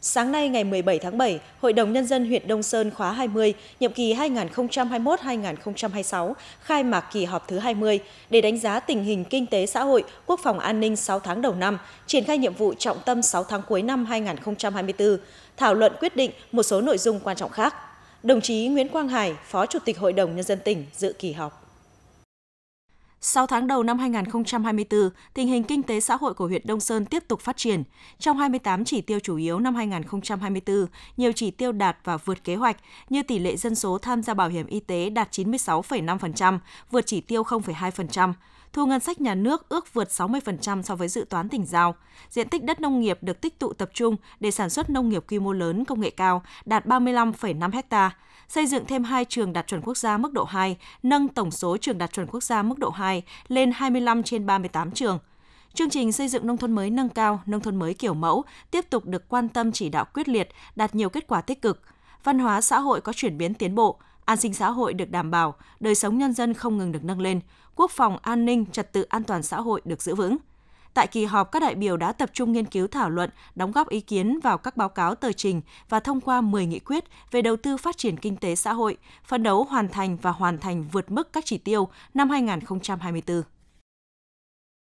Sáng nay ngày 17 tháng 7, Hội đồng Nhân dân huyện Đông Sơn khóa 20, nhiệm kỳ 2021-2026, khai mạc kỳ họp thứ 20 để đánh giá tình hình kinh tế xã hội, quốc phòng an ninh 6 tháng đầu năm, triển khai nhiệm vụ trọng tâm 6 tháng cuối năm 2024, thảo luận quyết định một số nội dung quan trọng khác. Đồng chí Nguyễn Quang Hải, Phó Chủ tịch Hội đồng Nhân dân tỉnh dự kỳ họp. 6 tháng đầu năm 2024, tình hình kinh tế xã hội của huyện Đông Sơn tiếp tục phát triển. Trong 28 chỉ tiêu chủ yếu năm 2024, nhiều chỉ tiêu đạt và vượt kế hoạch, như tỷ lệ dân số tham gia bảo hiểm y tế đạt 96,5%, vượt chỉ tiêu 0,2%. Thu ngân sách nhà nước ước vượt 60% so với dự toán tỉnh giao. Diện tích đất nông nghiệp được tích tụ tập trung để sản xuất nông nghiệp quy mô lớn công nghệ cao đạt 35,5 ha. Xây dựng thêm hai trường đạt chuẩn quốc gia mức độ 2, nâng tổng số trường đạt chuẩn quốc gia mức độ 2 2022 lên 25 trên 38 trường. Chương trình xây dựng nông thôn mới nâng cao, nông thôn mới kiểu mẫu tiếp tục được quan tâm chỉ đạo quyết liệt, đạt nhiều kết quả tích cực. Văn hóa xã hội có chuyển biến tiến bộ, an sinh xã hội được đảm bảo, đời sống nhân dân không ngừng được nâng lên, quốc phòng an ninh, trật tự an toàn xã hội được giữ vững. Tại kỳ họp, các đại biểu đã tập trung nghiên cứu thảo luận, đóng góp ý kiến vào các báo cáo tờ trình và thông qua 10 nghị quyết về đầu tư phát triển kinh tế xã hội, phấn đấu hoàn thành và hoàn thành vượt mức các chỉ tiêu năm 2024.